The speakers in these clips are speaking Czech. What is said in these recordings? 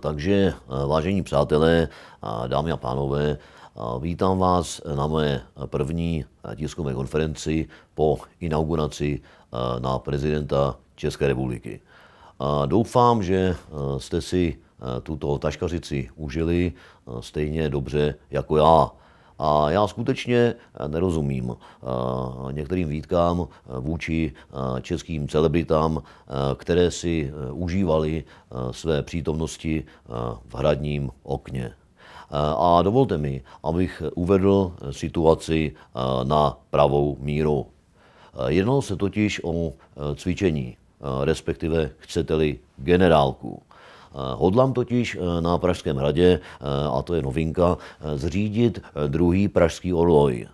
Takže, vážení přátelé, dámy a pánové, vítám vás na mé první tiskové konferenci po inauguraci na prezidenta České republiky. Doufám, že jste si tuto taškařici užili stejně dobře jako já. A já skutečně eh, nerozumím eh, některým výtkám eh, vůči českým celebritám, které si užívali své přítomnosti v hradním okně. A dovolte mi, abych uvedl situaci na pravou míru. Jednalo se totiž o cvičení, respektive chcete-li generálku. Eh, hodlám totiž eh, na Pražském hradě, eh, a to je novinka, zřídit druhý pražský orloj.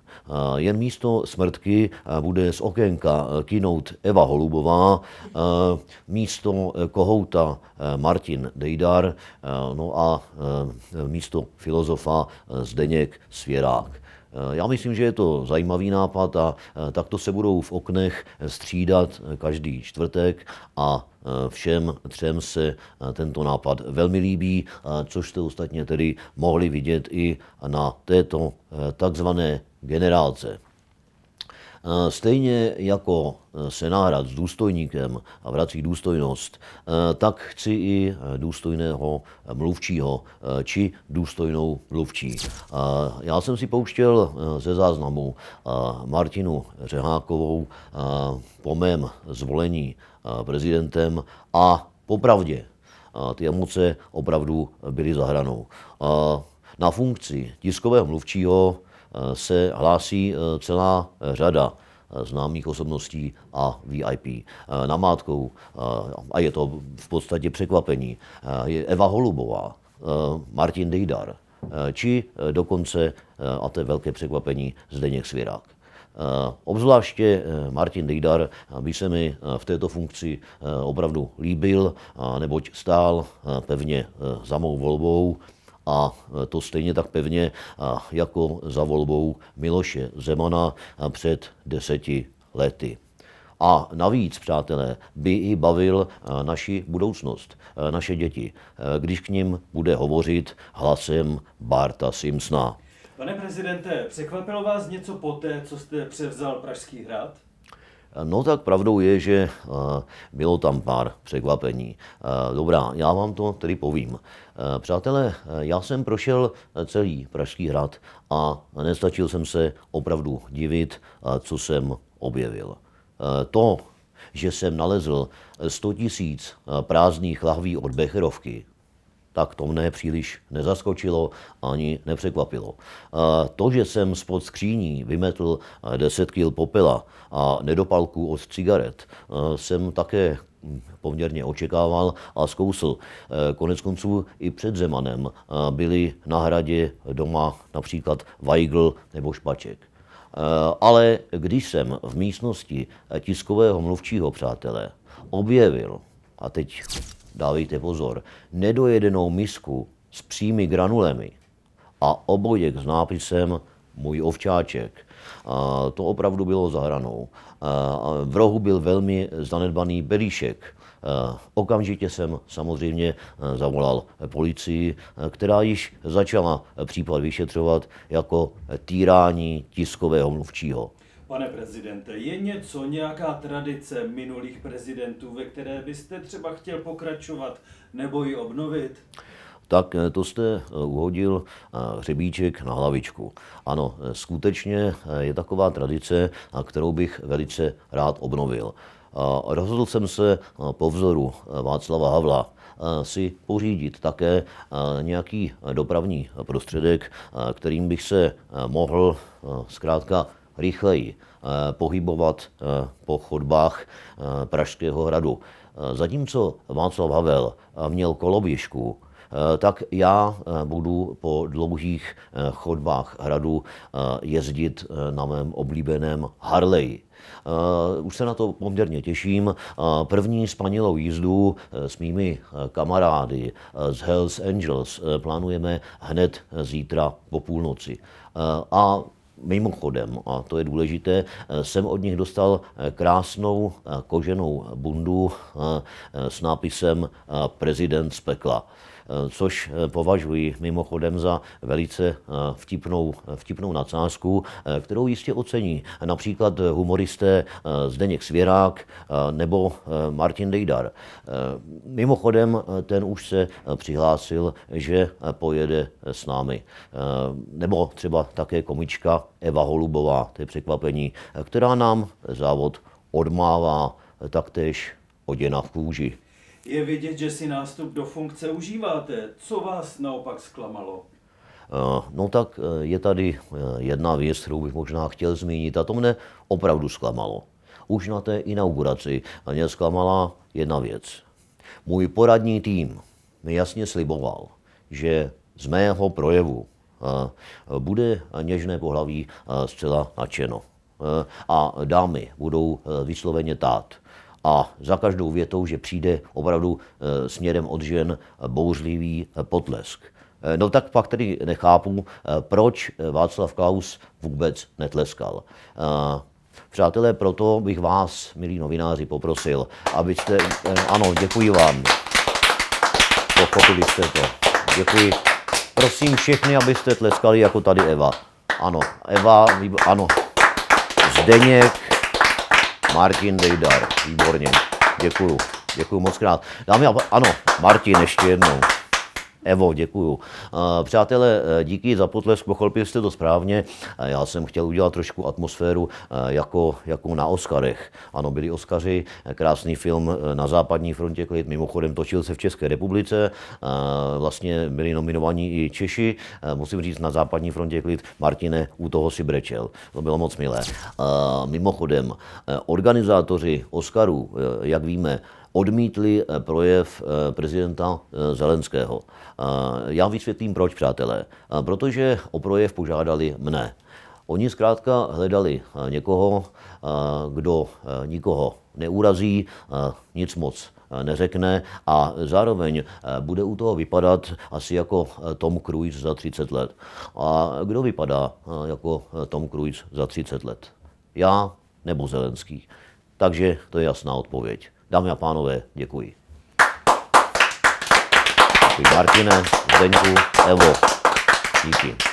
Jen místo smrtky bude z okénka kinout Eva Holubová, místo kohouta Martin Dejdar, no a místo filozofa Zdeněk Svěrák. Eh, já myslím, že je to zajímavý nápad a eh, takto se budou v oknech střídat eh, každý čtvrtek a všem třem se tento nápad velmi líbí, což jste ostatně tedy mohli vidět i na této takzvané generálce. Stejně jako e, se náhrad s důstojníkem a vrací důstojnost, e, tak chci i e, důstojného mluvčího či důstojnou mluvčí. Já jsem si pouštěl ze záznamu Martinu Řehákovou po mém zvolení prezidentem a popravdě ty emoce opravdu byly za hranou. Na funkci tiskového mluvčího Eh, se hlásí eh, celá eh, řada známých osobností a VIP. Namátkou, a je to v podstatě překvapení, je Eva Holubová, Martin Dejdar, či dokonce, a to je velké překvapení, Zdeněk Svirák. Obzvláště Martin Dejdar by se mi v této funkci opravdu líbil, neboť stál pevně za mou volbou a to stejně tak pevně jako za volbou Miloše Zemana před deseti lety. A navíc, přátelé, by i bavil naši budoucnost, naše děti, když k ním bude hovořit hlasem Barta Simsna. Pane prezidente, překvapilo vás něco poté, co jste převzal Pražský hrad? No tak pravdou je, že eh, bylo tam pár překvapení. Eh, dobrá, já vám to tedy povím. Eh, přátelé, já jsem prošel celý Pražský hrad a nestačil jsem se opravdu divit, co jsem objevil. To, že jsem nalezl 100 tisíc prázdných lahví od Becherovky, tak to mne příliš nezaskočilo ani nepřekvapilo. To, že jsem spod skříní vymetl 10 eh, kg popela a nedopalku od cigaret, eh, jsem také hm, poměrně očekával a zkousl. Eh, konec konců i před Zemanem byli na hradě doma například Weigl nebo Špaček. Ale když jsem v místnosti tiskového mluvčího přátelé objevil, a teď dávejte pozor, nedojedenou misku s přími granulemi a obojek s nápisem Můj ovčáček. A to opravdu bylo za hranou. A v rohu byl velmi zanedbaný belíšek. Okamžitě jsem samozřejmě e, zavolal policii, e, která již začala případ vyšetřovat jako týrání tiskového mluvčího. Pane prezidente, je něco, nějaká tradice minulých prezidentů, ve které byste třeba chtěl pokračovat nebo ji obnovit? tak eh, to jste eh, uhodil eh, hřebíček na hlavičku. Ano, skutečně je taková tradice, kterou bych velice rád obnovil. Rozhodl jsem se po vzoru Václava Havla si pořídit také nějaký dopravní prostředek, kterým bych se mohl zkrátka rychleji eh, pohybovat eh, po chodbách eh, Pražského hradu. Zatímco Václav Havel měl koloběžku, tak já budu po dlouhých chodbách hradu jezdit na mém oblíbeném Harley. Už se na to poměrně těším. První spanilou jízdu s mými kamarády z Hells Angels plánujeme hned zítra po půlnoci. A Mimochodem, a to je důležité, eh, jsem od nich dostal eh, krásnou eh, koženou bundu s nápisem Prezident z pekla. Eh, což eh, považuji mimochodem za velice eh, vtipnou, vtipnou nadsázku, kterou jistě ocení například humoristé Zdeněk Svěrák nebo Martin Dejdar. Mimochodem, ten už se přihlásil, že pojede s námi. Nebo třeba také komička Eva Holubová, to je překvapení, která nám závod odmává taktéž oděna v kůži. Je vidět, že si nástup do funkce užíváte. Co vás naopak zklamalo? Eh, no tak eh, je tady eh, jedna věc, kterou bych možná chtěl zmínit a to mne opravdu zklamalo. Už na té inauguraci mě zklamala jedna věc. Můj poradní tým mi jasně sliboval, že z mého projevu bude něžné pohlaví zcela nadšeno. A dámy budou vysloveně tát a za každou větou, že přijde opravdu eh, směrem od žen eh, bouřlivý eh, potlesk. No tak pak tedy nechápu, proč Václav Klaus vůbec netleskal. Přátelé, proto bych vás, milí novináři, poprosil, abyste... Ano, děkuji vám. Pochopili jste to. Děkuji. Prosím všechny, abyste tleskali jako tady Eva. Ano, Eva, ano. Zdeněk, Martin Dejdar. Výborně. Děkuju. Děkuju moc krát. Dámy a ano, Martin ještě jednou. Evo, děkuju. Eh, přátelé, eh, díky za potlesk, pochopili jste to správně. Eh, já jsem chtěl udělat trošku atmosféru jako, jako na Oscarech. Ano, byli Oscaři, krásný film na západní frontě klid, mimochodem točil se v České republice, vlastně byli nominovaní i Češi, musím říct na západní frontě klid, Martine, u toho si brečel, to bylo moc milé. Mimochodem, organizátoři Oscarů, jak víme, odmítli eh, projev eh, prezidenta eh, Zelenského. Já vysvětlím proč, přátelé. Protože o projev požádali mne. Oni zkrátka hledali někoho, kdo nikoho neurazí, nic moc neřekne a zároveň bude u toho vypadat asi jako Tom Cruise za 30 let. A kdo vypadá jako Tom Cruise za 30 let? Já nebo Zelenský? Takže to je jasná odpověď. Dámy a pánové, děkuji. Děkuji Martine, Zdeňku, Evo. Díky.